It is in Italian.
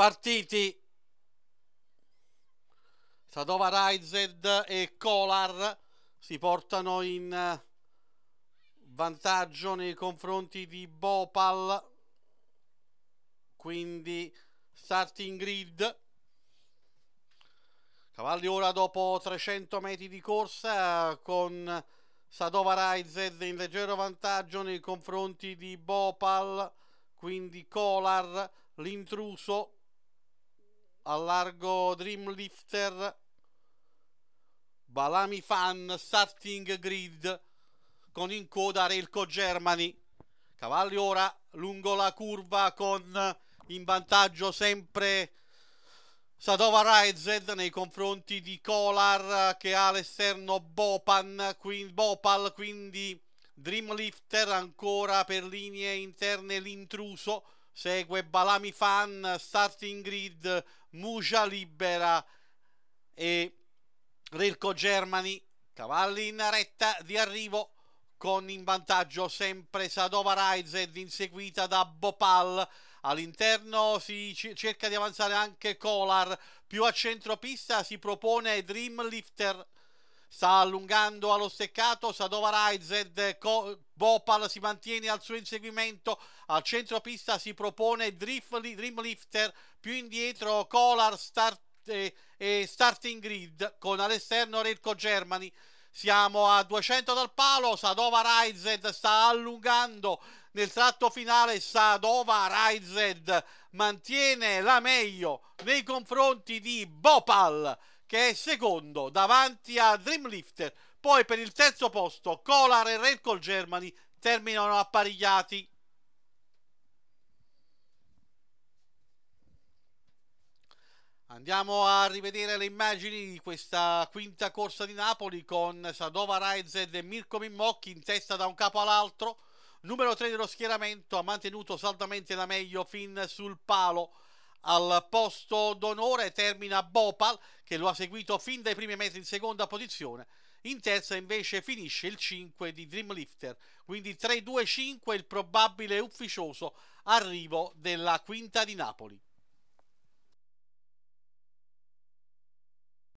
partiti Sadova Raized e Kolar si portano in eh, vantaggio nei confronti di Bopal quindi starting grid cavalli ora dopo 300 metri di corsa con Sadova Raized in leggero vantaggio nei confronti di Bopal quindi Kolar l'intruso allargo Dreamlifter, Balami Fan, Starting Grid, con in coda Relco Germany. Cavalli ora lungo la curva con in vantaggio sempre Sadova Raized nei confronti di Kolar che ha all'esterno Bopan, quindi Bopal, quindi Dreamlifter ancora per linee interne l'intruso segue Balami Fan, Starting Grid, Mugia Libera e Rilco Germani, cavalli in retta di arrivo con in vantaggio sempre Sadova Raized inseguita da Bopal. All'interno si cerca di avanzare anche Kolar, più a centropista si propone Dreamlifter. Sta allungando allo steccato Sadova Raized, Co- Bopal si mantiene al suo inseguimento, al centro pista si propone Dreamlifter, più indietro Colar Start, eh, eh, Starting Grid con all'esterno Relco Germani. Siamo a 200 dal palo, Sadova Raized sta allungando nel tratto finale Sadova Raized mantiene la meglio nei confronti di Bopal che è secondo davanti a Dreamlifter. Poi per il terzo posto Colar e Red Call Germany terminano apparigliati. Andiamo a rivedere le immagini di questa quinta corsa di Napoli con Sadova Raized e Mirko Mimmocchi in testa da un capo all'altro. Numero 3 dello schieramento ha mantenuto saldamente la meglio fin sul palo al posto d'onore termina Bhopal che lo ha seguito fin dai primi metri in seconda posizione. In terza invece finisce il 5 di Dreamlifter, quindi 3-2-5 il probabile ufficioso arrivo della quinta di Napoli.